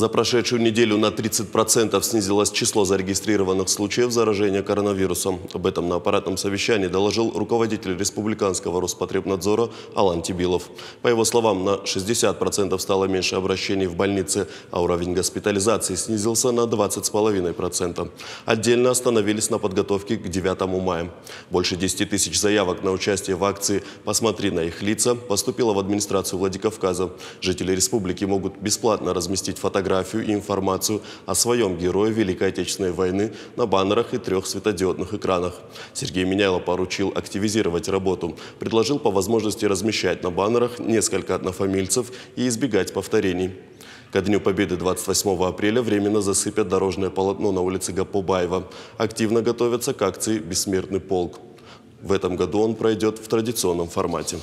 За прошедшую неделю на 30% снизилось число зарегистрированных случаев заражения коронавирусом. Об этом на аппаратном совещании доложил руководитель Республиканского Роспотребнадзора Алан Тибилов. По его словам, на 60% стало меньше обращений в больнице, а уровень госпитализации снизился на 20,5%. Отдельно остановились на подготовке к 9 мая. Больше 10 тысяч заявок на участие в акции «Посмотри на их лица» поступило в администрацию Владикавказа. Жители республики могут бесплатно разместить фотографии биографию и информацию о своем герое Великой Отечественной войны на баннерах и трех светодиодных экранах. Сергей Меняйло поручил активизировать работу, предложил по возможности размещать на баннерах несколько однофамильцев и избегать повторений. Ко Дню Победы 28 апреля временно засыпят дорожное полотно на улице Гапубаева. Активно готовятся к акции «Бессмертный полк». В этом году он пройдет в традиционном формате.